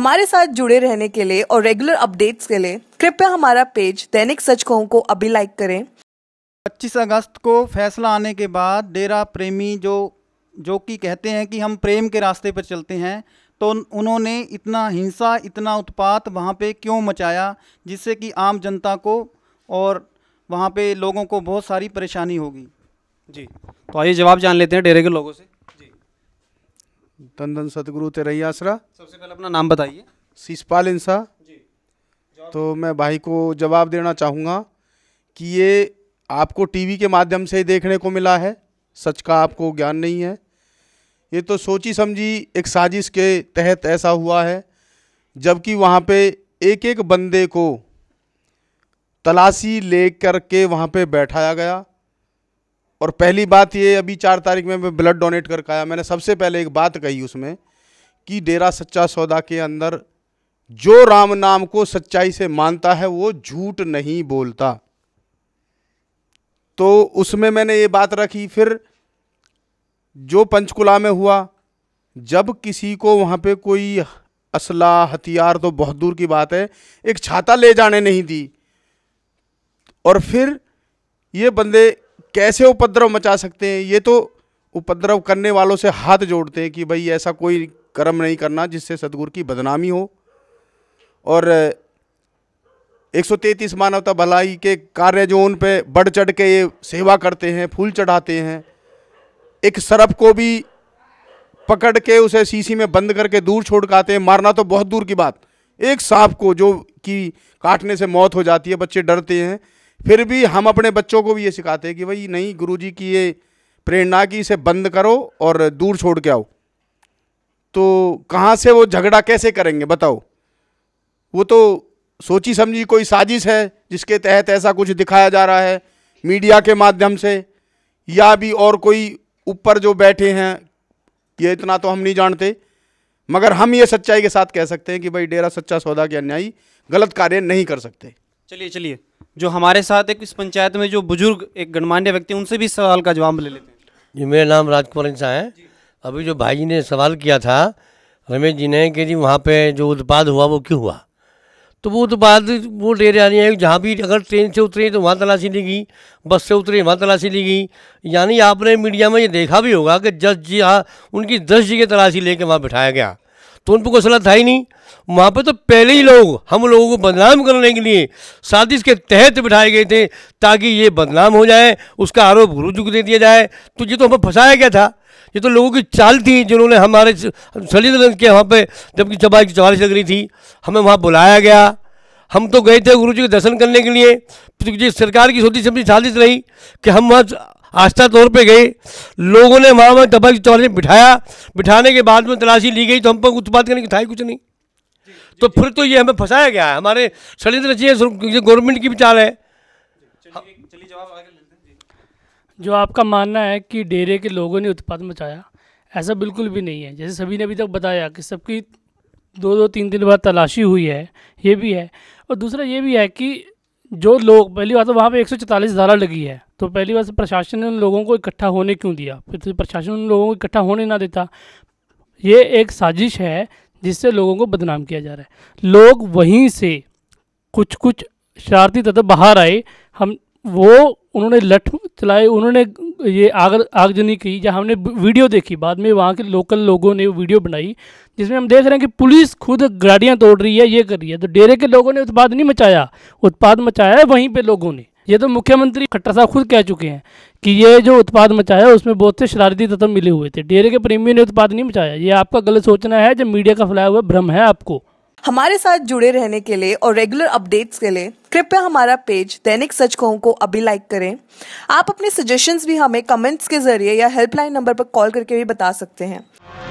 हमारे साथ जुड़े रहने के लिए और रेगुलर अपडेट्स के लिए कृपया हमारा पेज दैनिक सच कहूँ को अभी लाइक करें 25 अगस्त को फैसला आने के बाद डेरा प्रेमी जो जो कि कहते हैं कि हम प्रेम के रास्ते पर चलते हैं तो उन्होंने इतना हिंसा इतना उत्पात वहाँ पे क्यों मचाया जिससे कि आम जनता को और वहाँ पे लोगों को बहुत सारी परेशानी होगी जी तो आइए जवाब जान लेते हैं डेरे के लोगों से धन धन सतगुरु तेरैया आसरा सबसे पहले अपना नाम बताइए शीशपाल इंसा तो मैं भाई को जवाब देना चाहूँगा कि ये आपको टीवी के माध्यम से देखने को मिला है सच का आपको ज्ञान नहीं है ये तो सोची समझी एक साजिश के तहत ऐसा हुआ है जबकि वहाँ पे एक एक बंदे को तलाशी ले के वहाँ पे बैठाया गया और पहली बात ये अभी चार तारीख में मैं ब्लड डोनेट करके आया मैंने सबसे पहले एक बात कही उसमें कि डेरा सच्चा सौदा के अंदर जो राम नाम को सच्चाई से मानता है वो झूठ नहीं बोलता तो उसमें मैंने ये बात रखी फिर जो पंचकुला में हुआ जब किसी को वहाँ पे कोई असला हथियार तो बहुत दूर की बात है एक छाता ले जाने नहीं दी और फिर ये बंदे कैसे उपद्रव मचा सकते हैं ये तो उपद्रव करने वालों से हाथ जोड़ते हैं कि भाई ऐसा कोई कर्म नहीं करना जिससे सदगुरु की बदनामी हो और 133 मानवता भलाई के कार्य जो उन पे बढ़ चढ़ के ये सेवा करते हैं फूल चढ़ाते हैं एक सरप को भी पकड़ के उसे सीसी में बंद करके दूर छोड़ के आते हैं मारना तो बहुत दूर की बात एक सांप को जो कि काटने से मौत हो जाती है बच्चे डरते हैं फिर भी हम अपने बच्चों को भी ये सिखाते हैं कि भाई नहीं गुरुजी की ये प्रेरणा की इसे बंद करो और दूर छोड़ के आओ तो कहाँ से वो झगड़ा कैसे करेंगे बताओ वो तो सोची समझी कोई साजिश है जिसके तहत ऐसा कुछ दिखाया जा रहा है मीडिया के माध्यम से या भी और कोई ऊपर जो बैठे हैं ये इतना तो हम नहीं जानते मगर हम ये सच्चाई के साथ कह सकते हैं कि भाई डेरा सच्चा सौदा के अन्यायी गलत कार्य नहीं कर सकते चलिए चलिए जो हमारे साथ एक इस पंचायत में जो बुजुर्ग एक गणमान्य व्यक्ति उनसे भी सवाल का जवाब ले लेते हैं जी मेरा नाम राजकुमार शाह है अभी जो भाई जी ने सवाल किया था रमेश जी ने कि जी वहाँ पे जो उत्पाद हुआ वो क्यों हुआ तो वो उत्पाद वो डेरे आ रही है जहाँ भी अगर ट्रेन से उतरे तो वहाँ तलाशी ली गई बस से उतरे वहाँ तलाशी ली गई यानी आपने मीडिया में ये देखा भी होगा कि जस जी हाँ, उनकी दस जगह तलाशी लेके वहाँ बिठाया गया तो उन पर कोई सलाह था ही नहीं वहाँ पर तो पहले ही लोग हम लोगों को बदनाम करने के लिए साजिश के तहत बिठाए गए थे ताकि ये बदनाम हो जाए उसका आरोप को दे दिया जाए तो ये तो हमें फंसाया गया था ये तो लोगों की चाल थी जिन्होंने हमारे सलीद के वहाँ पे जबकि चबा की चवालीस लग रही थी हमें वहाँ बुलाया गया हम तो गए थे गुरु जी के दर्शन करने के लिए तो सरकार की सोची समझी साजिश रही कि हम वहाँ आस्था तौर पे गए लोगों ने वहाँ वहाँ दबा की चौराहे बिठाया बिठाने के बाद में तलाशी ली गई तो हम पर उत्पाद करने की था कुछ नहीं तो फिर तो ये हमें फंसाया गया है हमारे षडयंत्र रचिए गवर्नमेंट की विचार है जो आपका मानना है कि डेरे के लोगों ने उत्पाद मचाया ऐसा बिल्कुल भी नहीं है जैसे सभी ने अभी तक बताया कि सबकी दो दो तीन दिन बाद तलाशी हुई है ये भी है और दूसरा ये भी है कि जो लोग पहली बात तो वहाँ पे 144 धारा लगी है तो पहली बात तो प्रशासन ने उन लोगों को इकट्ठा होने क्यों दिया फिर तो प्रशासन उन लोगों को इकट्ठा होने ना देता ये एक साजिश है जिससे लोगों को बदनाम किया जा रहा है लोग वहीं से कुछ कुछ शरारती तत्व बाहर आए हम वो उन्होंने लठ चलाए उन्होंने ये आग आगजनी की जहाँ हमने वीडियो देखी बाद में वहाँ के लोकल लोगों ने वीडियो बनाई जिसमें हम देख रहे हैं कि पुलिस खुद गाड़ियाँ तोड़ रही है ये कर रही है तो डेरे के लोगों ने उत्पाद नहीं मचाया उत्पाद मचाया है वहीं पे लोगों ने ये तो मुख्यमंत्री खट्टर साहब खुद कह चुके हैं कि ये जो उत्पाद मचाया उसमें बहुत से शरारती तत्व मिले हुए थे डेरे के प्रेमियों ने उत्पाद नहीं मचाया ये आपका गलत सोचना है जब मीडिया का फैलाया हुआ भ्रम है आपको हमारे साथ जुड़े रहने के लिए और रेगुलर अपडेट्स के लिए कृपया हमारा पेज दैनिक सच को अभी लाइक करें आप अपने सजेशंस भी हमें कमेंट्स के जरिए या हेल्पलाइन नंबर पर कॉल करके भी बता सकते हैं